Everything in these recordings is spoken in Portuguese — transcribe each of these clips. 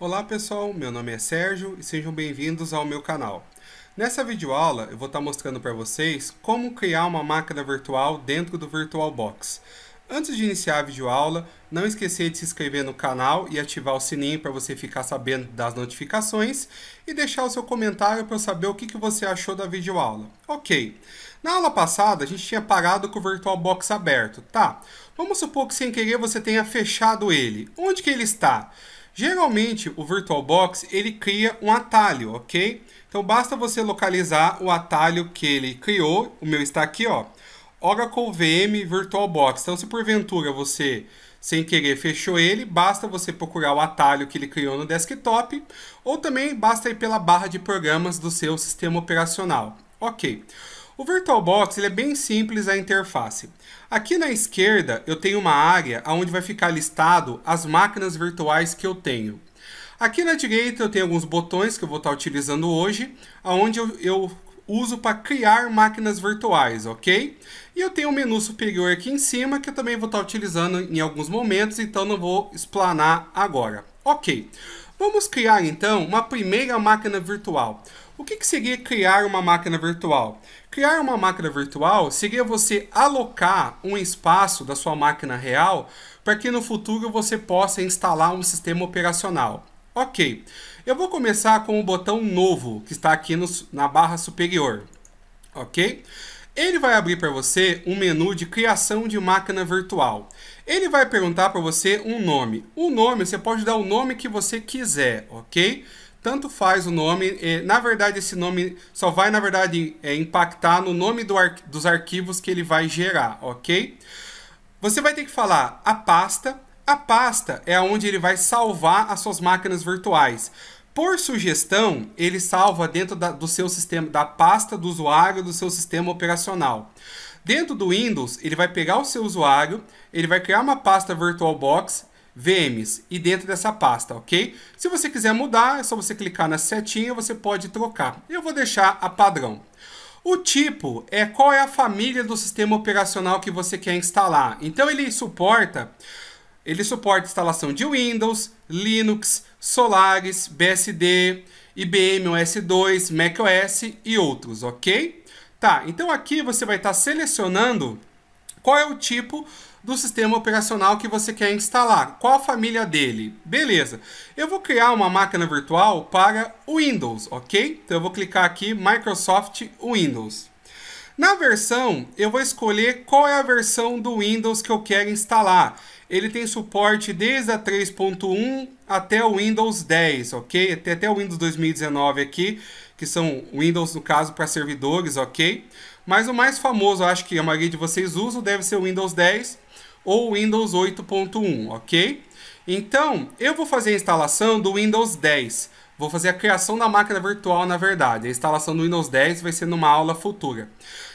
Olá pessoal, meu nome é Sérgio e sejam bem-vindos ao meu canal. Nessa videoaula eu vou estar tá mostrando para vocês como criar uma máquina virtual dentro do VirtualBox. Antes de iniciar a videoaula, não esqueça de se inscrever no canal e ativar o sininho para você ficar sabendo das notificações e deixar o seu comentário para eu saber o que, que você achou da videoaula. Ok, na aula passada a gente tinha parado com o VirtualBox aberto, tá? Vamos supor que sem querer você tenha fechado ele. Onde que ele está? Geralmente, o VirtualBox ele cria um atalho, ok? Então, basta você localizar o atalho que ele criou. O meu está aqui, ó. Oracle VM VirtualBox. Então, se porventura você, sem querer, fechou ele, basta você procurar o atalho que ele criou no desktop, ou também basta ir pela barra de programas do seu sistema operacional. Ok. O VirtualBox ele é bem simples a interface. Aqui na esquerda eu tenho uma área onde vai ficar listado as máquinas virtuais que eu tenho. Aqui na direita eu tenho alguns botões que eu vou estar utilizando hoje, onde eu, eu uso para criar máquinas virtuais, ok? E eu tenho o um menu superior aqui em cima, que eu também vou estar utilizando em alguns momentos, então não vou explanar agora. Ok, vamos criar então uma primeira máquina virtual. O que, que seria criar uma máquina virtual? Criar uma máquina virtual seria você alocar um espaço da sua máquina real para que no futuro você possa instalar um sistema operacional. Ok, eu vou começar com o botão novo que está aqui no, na barra superior. Ok? Ele vai abrir para você um menu de criação de máquina virtual. Ele vai perguntar para você um nome. O nome, você pode dar o nome que você quiser, ok? tanto faz o nome. Eh, na verdade, esse nome só vai, na verdade, eh, impactar no nome do ar, dos arquivos que ele vai gerar, ok? Você vai ter que falar a pasta. A pasta é onde ele vai salvar as suas máquinas virtuais. Por sugestão, ele salva dentro da, do seu sistema, da pasta do usuário do seu sistema operacional. Dentro do Windows, ele vai pegar o seu usuário, ele vai criar uma pasta VirtualBox VMs e dentro dessa pasta, ok? Se você quiser mudar, é só você clicar na setinha, você pode trocar. Eu vou deixar a padrão. O tipo é qual é a família do sistema operacional que você quer instalar. Então ele suporta ele suporta instalação de Windows, Linux, Solaris, BSD, IBM OS 2, macOS e outros, ok? Tá, então aqui você vai estar tá selecionando qual é o tipo do sistema operacional que você quer instalar. Qual a família dele? Beleza. Eu vou criar uma máquina virtual para Windows, ok? Então eu vou clicar aqui Microsoft Windows. Na versão, eu vou escolher qual é a versão do Windows que eu quero instalar. Ele tem suporte desde a 3.1 até o Windows 10, ok? Até, até o Windows 2019 aqui, que são Windows, no caso, para servidores, ok? Mas o mais famoso, acho que a maioria de vocês usa, deve ser o Windows 10, ou Windows 8.1, ok? Então, eu vou fazer a instalação do Windows 10. Vou fazer a criação da máquina virtual, na verdade. A instalação do Windows 10 vai ser numa aula futura.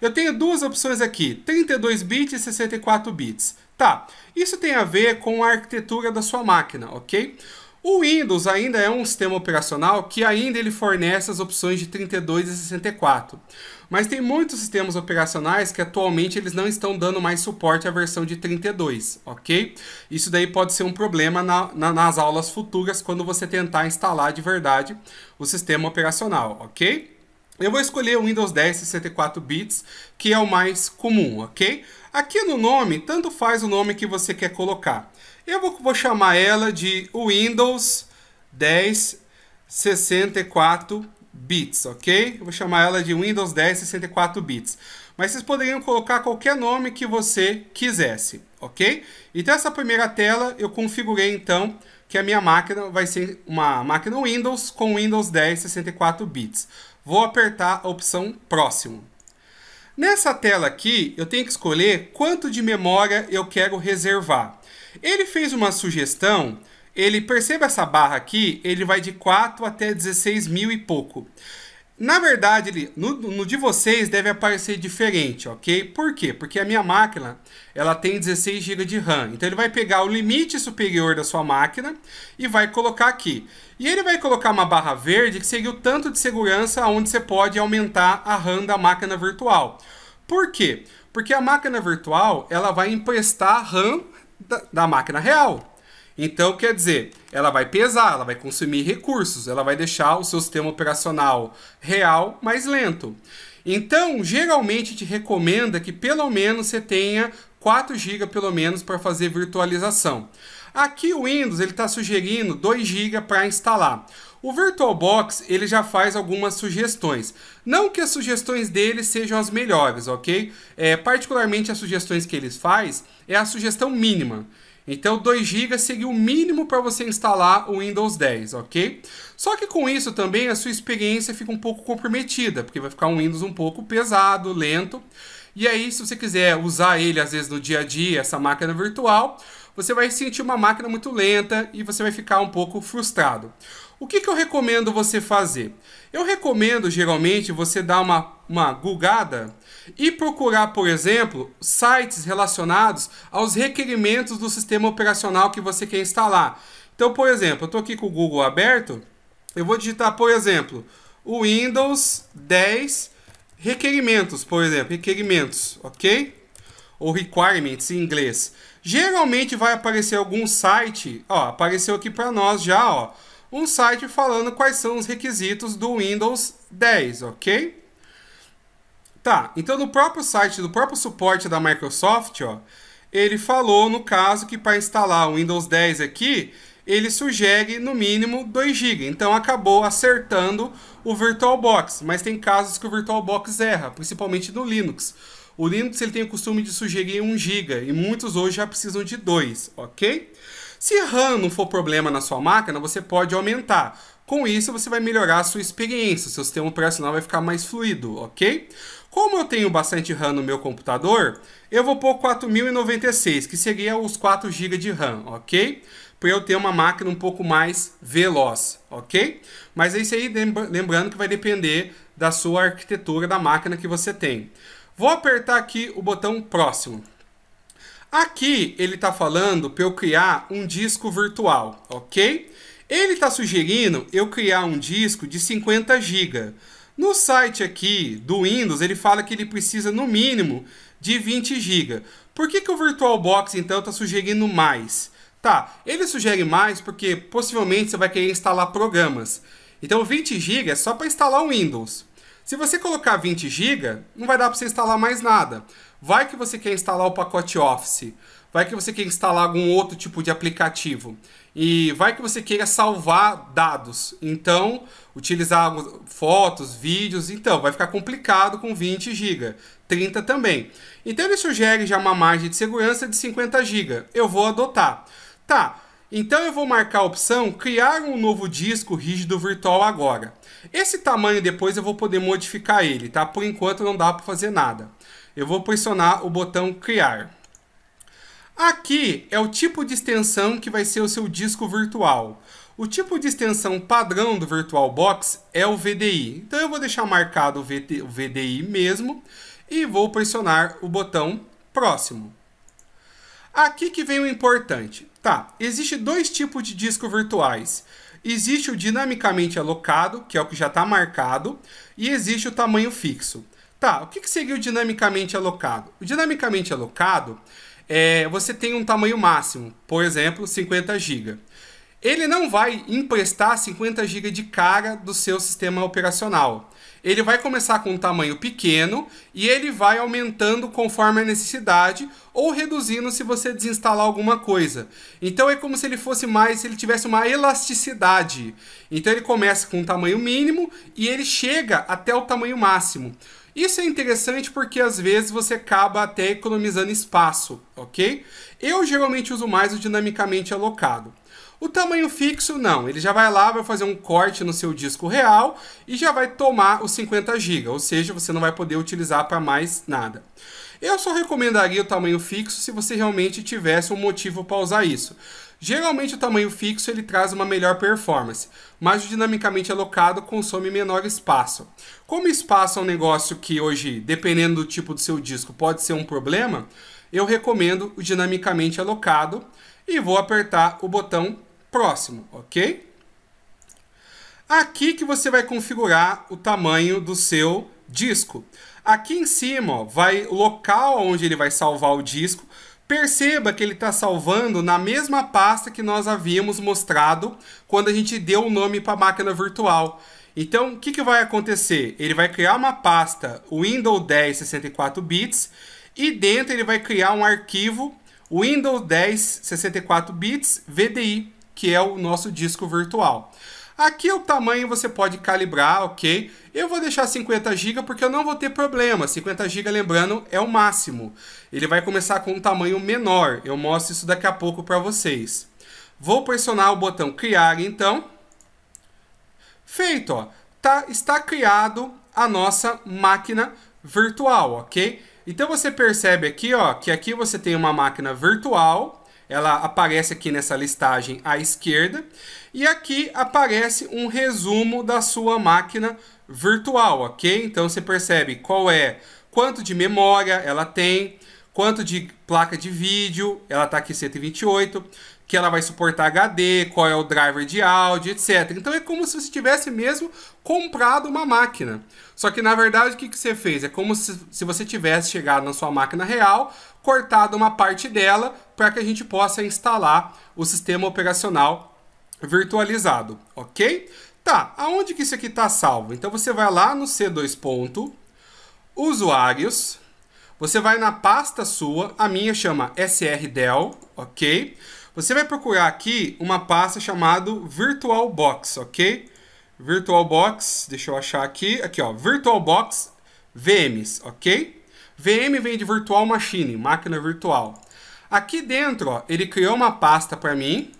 Eu tenho duas opções aqui, 32 bits e 64 bits. Tá, isso tem a ver com a arquitetura da sua máquina, ok? O Windows ainda é um sistema operacional que ainda ele fornece as opções de 32 e 64. Mas tem muitos sistemas operacionais que atualmente eles não estão dando mais suporte à versão de 32, ok? Isso daí pode ser um problema na, na, nas aulas futuras quando você tentar instalar de verdade o sistema operacional, ok? Eu vou escolher o Windows 10 64 bits, que é o mais comum, ok? Aqui no nome, tanto faz o nome que você quer colocar. Eu vou, vou chamar ela de Windows 10 64 bits, ok? Eu vou chamar ela de Windows 10 64 bits. Mas vocês poderiam colocar qualquer nome que você quisesse, ok? Então essa primeira tela eu configurei então que a minha máquina vai ser uma máquina Windows com Windows 10 64 bits. Vou apertar a opção próximo. Nessa tela aqui, eu tenho que escolher quanto de memória eu quero reservar. Ele fez uma sugestão, ele percebe essa barra aqui, ele vai de 4 até 16 mil e pouco. Na verdade, ele, no, no, de vocês deve aparecer diferente, ok? Por quê? Porque a minha máquina ela tem 16 GB de RAM. Então ele vai pegar o limite superior da sua máquina e vai colocar aqui. E ele vai colocar uma barra verde que seria o tanto de segurança onde você pode aumentar a RAM da máquina virtual. Por quê? Porque a máquina virtual ela vai emprestar RAM da, da máquina real. Então, quer dizer, ela vai pesar, ela vai consumir recursos, ela vai deixar o seu sistema operacional real mais lento. Então, geralmente te recomenda que pelo menos você tenha 4 GB pelo menos para fazer virtualização. Aqui o Windows ele está sugerindo 2 GB para instalar. O VirtualBox ele já faz algumas sugestões. Não que as sugestões dele sejam as melhores, ok? É, particularmente as sugestões que ele faz é a sugestão mínima. Então 2 GB seria o mínimo para você instalar o Windows 10, ok? Só que com isso também a sua experiência fica um pouco comprometida, porque vai ficar um Windows um pouco pesado, lento. E aí, se você quiser usar ele às vezes no dia a dia, essa máquina virtual, você vai sentir uma máquina muito lenta e você vai ficar um pouco frustrado. O que, que eu recomendo você fazer? Eu recomendo geralmente você dar uma, uma gulgada e procurar, por exemplo, sites relacionados aos requerimentos do sistema operacional que você quer instalar. Então, por exemplo, eu estou aqui com o Google aberto, eu vou digitar, por exemplo, o Windows 10 requerimentos, por exemplo, requerimentos, ok? Ou requirements em inglês. Geralmente vai aparecer algum site, ó, apareceu aqui para nós já, ó um site falando quais são os requisitos do Windows 10, ok? Tá, então no próprio site, do próprio suporte da Microsoft, ó, ele falou no caso que para instalar o Windows 10 aqui, ele sugere no mínimo 2 GB. Então acabou acertando o VirtualBox, mas tem casos que o VirtualBox erra, principalmente no Linux. O Linux ele tem o costume de sugerir 1 GB e muitos hoje já precisam de 2, ok? Se RAM não for problema na sua máquina, você pode aumentar. Com isso, você vai melhorar a sua experiência, seu sistema operacional vai ficar mais fluido, ok? Como eu tenho bastante RAM no meu computador, eu vou pôr 4096, que seria os 4 GB de RAM, ok? Para eu ter uma máquina um pouco mais veloz, ok? Mas é isso aí, lembrando que vai depender da sua arquitetura da máquina que você tem. Vou apertar aqui o botão próximo. Aqui ele está falando para eu criar um disco virtual, ok? Ele está sugerindo eu criar um disco de 50 GB. No site aqui do Windows, ele fala que ele precisa no mínimo de 20 GB. Por que, que o VirtualBox então está sugerindo mais? Tá, ele sugere mais porque possivelmente você vai querer instalar programas. Então 20 GB é só para instalar o Windows. Se você colocar 20 GB, não vai dar para você instalar mais nada. Vai que você quer instalar o pacote Office, vai que você quer instalar algum outro tipo de aplicativo e vai que você queira salvar dados. Então, utilizar fotos, vídeos, então vai ficar complicado com 20 GB, 30 também. Então ele sugere já uma margem de segurança de 50 GB. Eu vou adotar. Tá, então eu vou marcar a opção criar um novo disco rígido virtual agora. Esse tamanho depois eu vou poder modificar ele, tá? Por enquanto não dá para fazer nada. Eu vou pressionar o botão criar. Aqui é o tipo de extensão que vai ser o seu disco virtual. O tipo de extensão padrão do VirtualBox é o VDI. Então eu vou deixar marcado o VDI mesmo e vou pressionar o botão próximo. Aqui que vem o importante. Tá, existe dois tipos de disco virtuais. Existe o dinamicamente alocado, que é o que já está marcado, e existe o tamanho fixo. Tá, o que, que seria o dinamicamente alocado? O dinamicamente alocado é você tem um tamanho máximo, por exemplo, 50 GB. Ele não vai emprestar 50 GB de cara do seu sistema operacional. Ele vai começar com um tamanho pequeno e ele vai aumentando conforme a necessidade ou reduzindo se você desinstalar alguma coisa. Então é como se ele fosse mais, se ele tivesse uma elasticidade. Então ele começa com um tamanho mínimo e ele chega até o tamanho máximo. Isso é interessante porque às vezes você acaba até economizando espaço, ok? Eu geralmente uso mais o dinamicamente alocado. O tamanho fixo, não. Ele já vai lá, vai fazer um corte no seu disco real e já vai tomar os 50 GB, ou seja, você não vai poder utilizar para mais nada. Eu só recomendaria o tamanho fixo se você realmente tivesse um motivo para usar isso. Geralmente o tamanho fixo ele traz uma melhor performance, mas o dinamicamente alocado consome menor espaço. Como espaço é um negócio que hoje, dependendo do tipo do seu disco, pode ser um problema, eu recomendo o dinamicamente alocado e vou apertar o botão próximo, ok? Aqui que você vai configurar o tamanho do seu disco. Aqui em cima ó, vai o local onde ele vai salvar o disco, Perceba que ele está salvando na mesma pasta que nós havíamos mostrado quando a gente deu o nome para a máquina virtual. Então, o que, que vai acontecer? Ele vai criar uma pasta Windows 10 64 bits e dentro ele vai criar um arquivo Windows 10 64 bits VDI, que é o nosso disco virtual. Aqui é o tamanho você pode calibrar, ok? Eu vou deixar 50 GB porque eu não vou ter problema. 50 GB, lembrando, é o máximo. Ele vai começar com um tamanho menor. Eu mostro isso daqui a pouco para vocês. Vou pressionar o botão criar, então. Feito, ó. Tá, está criado a nossa máquina virtual, ok? Então você percebe aqui, ó, que aqui você tem uma máquina virtual ela aparece aqui nessa listagem à esquerda. E aqui aparece um resumo da sua máquina virtual, ok? Então você percebe qual é, quanto de memória ela tem, quanto de placa de vídeo, ela está aqui 128, que ela vai suportar HD, qual é o driver de áudio, etc. Então é como se você tivesse mesmo comprado uma máquina. Só que na verdade o que, que você fez? É como se, se você tivesse chegado na sua máquina real, cortada uma parte dela para que a gente possa instalar o sistema operacional virtualizado, ok? Tá, aonde que isso aqui está salvo? Então você vai lá no C2 ponto, usuários, você vai na pasta sua, a minha chama srdel, ok? Você vai procurar aqui uma pasta chamada VirtualBox, ok? VirtualBox, deixa eu achar aqui, aqui ó, VirtualBox VMs, ok? VM vem de Virtual Machine, máquina virtual. Aqui dentro, ó, ele criou uma pasta para mim.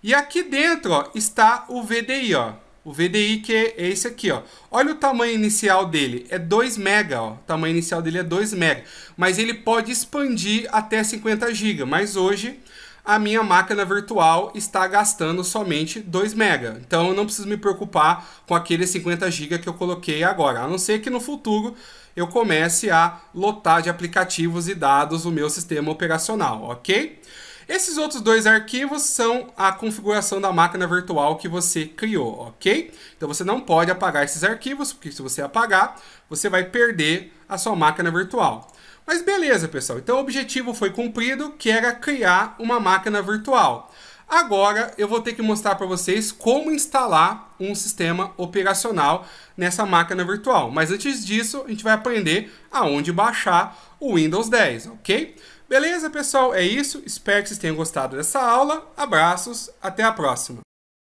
E aqui dentro ó, está o VDI, ó. O VDI que é esse aqui, ó. Olha o tamanho inicial dele, é 2 mega, ó. O tamanho inicial dele é 2 MB, mas ele pode expandir até 50 GB, mas hoje a minha máquina virtual está gastando somente 2 mega. Então eu não preciso me preocupar com aquele 50 GB que eu coloquei agora, a não ser que no futuro eu comece a lotar de aplicativos e dados o meu sistema operacional, ok? Esses outros dois arquivos são a configuração da máquina virtual que você criou, ok? Então você não pode apagar esses arquivos, porque se você apagar, você vai perder a sua máquina virtual. Mas beleza, pessoal. Então o objetivo foi cumprido, que era criar uma máquina virtual. Agora eu vou ter que mostrar para vocês como instalar um sistema operacional nessa máquina virtual. Mas antes disso, a gente vai aprender aonde baixar o Windows 10, ok? Beleza, pessoal? É isso. Espero que vocês tenham gostado dessa aula. Abraços, até a próxima!